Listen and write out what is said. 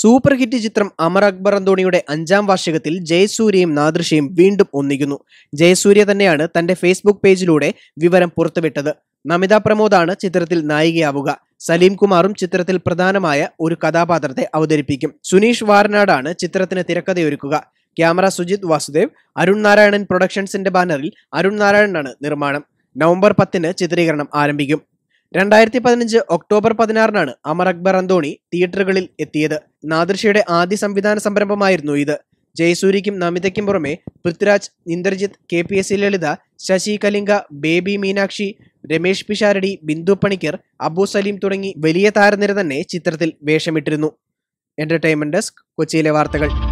super hit ചിത്രം അമർ അക്ബർ അന്തോണിയുടെ അഞ്ചാം വാർഷികത്തിൽ ജയസൂര്യയും നാദൃശയും വീണ്ടും ഒന്നിക്കുന്നു ജയസൂര്യ തന്നെയാണ് തന്റെ ഫേസ്ബുക്ക് പേജിലൂടെ വിവരം പുറത്തുവിട്ടത് നമിത പ്രമോദാണ് ചിത്രത്തിൽ നായികയാവുക സലീം കുമാറും ചിത്രത്തിൽ പ്രധാനമായ ഒരു കഥാപാത്രത്തെ അവതരിപ്പിക്കും സുനീഷ് വാരനാടാണ് ചിത്രത്തിന് തിരക്കഥയൊരുക്കുക ക്യാമറ സുജിത് വാസുദേവ് അരുൺ നാരായണൻ പ്രൊഡക്ഷൻസിന്റെ ബാനറിൽ അരുൺ നാരായണനാണ് നിർമ്മാണം നവംബർ പത്തിന് ചിത്രീകരണം ആരംഭിക്കും രണ്ടായിരത്തി പതിനഞ്ച് ഒക്ടോബർ പതിനാറിനാണ് അമർ അക്ബർ അന്തോണി തിയേറ്ററുകളിൽ എത്തിയത് നാദൃഷയുടെ ആദ്യ സംവിധാന സംരംഭമായിരുന്നു ഇത് ജയസൂരിക്കും നമിതയ്ക്കും പുറമെ പൃഥ്വിരാജ് ഇന്ദർജിത്ത് കെ പി എസ് ലളിത ശശി കലിംഗ ബേബി മീനാക്ഷി രമേഷ് പിഷാരടി ബിന്ദു പണിക്കർ അബു സലീം തുടങ്ങി വലിയ താരനിര തന്നെ ചിത്രത്തിൽ വേഷമിട്ടിരുന്നു എൻ്റർടൈൻമെൻറ് ഡെസ്ക് കൊച്ചിയിലെ വാർത്തകൾ